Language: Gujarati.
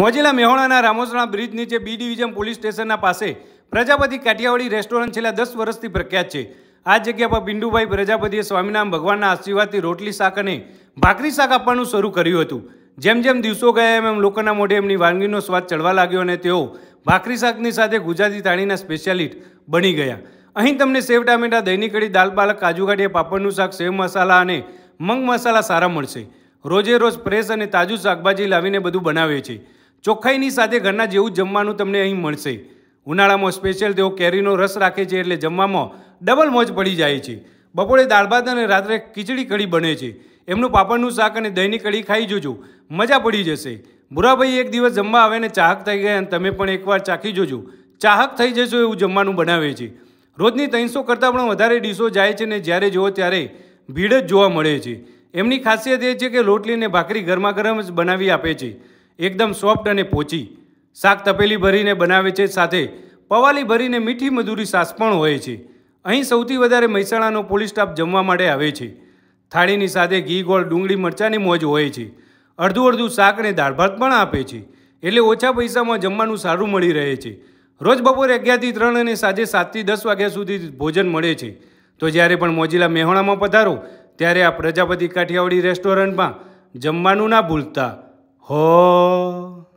મોજીલા મેહોણાના રામોસણા બ્રિજ નીચે બી ડિવિઝન પોલીસ સ્ટેશનના પાસે પ્રજાપતિ કાઠિયાવાડી રેસ્ટોરન્ટ છેલ્લા દસ વર્ષથી પ્રખ્યાત છે આ જગ્યા પર બિંડુભાઈ પ્રજાપતિએ સ્વામિનારાયણ ભગવાનના આશીર્વાદથી રોટલી શાક અને ભાખરી શાક આપવાનું શરૂ કર્યું હતું જેમ જેમ દિવસો ગયા એમ એમ લોકોના મોઢે એમની વાનગીનો સ્વાદ ચડવા લાગ્યો અને તેઓ ભાખરી શાકની સાથે ગુજરાતી થાળીના સ્પેશિયાલિટ બની ગયા અહીં તમને સેવ ટામેટા દહીંની કઢી દાલ પાલક કાજુ ગાંઠિયા પાપડનું શાક સેવ મસાલા અને મંગ મસાલા સારા મળશે રોજે રોજ ફ્રેશ અને તાજું શાકભાજી લાવીને બધું બનાવે છે ચોખ્ખાઈની સાથે ઘરના જેવું જમવાનું તમને અહીં મળશે ઉનાળામાં સ્પેશિયલ તેઓ કેરીનો રસ રાખે છે એટલે જમવામાં ડબલ મોજ પડી જાય છે બપોરે દાળ ભાત અને રાત્રે ખીચડી કઢી બને છે એમનું પાપડનું શાક અને દહીંની કઢી ખાઈ જોજો મજા પડી જશે ભૂરાભાઈ એક દિવસ જમવા આવે ને ચાહક થઈ ગયા અને તમે પણ એકવાર ચાખી જોજો ચાહક થઈ જશો એવું જમવાનું બનાવે છે રોજની ત્રણસો કરતાં પણ વધારે ડીશો જાય છે ને જ્યારે જુઓ ત્યારે ભીડ જ જોવા મળે છે એમની ખાસિયત એ છે કે રોટલી અને ભાખરી ગરમા ગરમ જ બનાવી આપે છે એકદમ સોફ્ટ અને પોચી શાક તપેલી ભરીને બનાવે છે સાથે પવાલી ભરીને મીઠી મધુરી સાસ પણ હોય છે અહીં સૌથી વધારે મહેસાણાનો પોલીસ સ્ટાફ જમવા માટે આવે છે થાળીની સાથે ઘી ગોળ ડુંગળી મરચાંની મોજ હોય છે અડધું અડધું શાક અને દાળ ભાત પણ આપે છે એટલે ઓછા પૈસામાં જમવાનું સારું મળી રહે છે રોજ બપોરે અગિયારથી ત્રણ અને સાંજે સાતથી દસ વાગ્યા સુધી ભોજન મળે છે તો જ્યારે પણ મોજીલા મેહોણામાં પધારો ત્યારે આ પ્રજાપતિ કાઠિયાવાડી રેસ્ટોરન્ટમાં જમવાનું ના ભૂલતા 哦。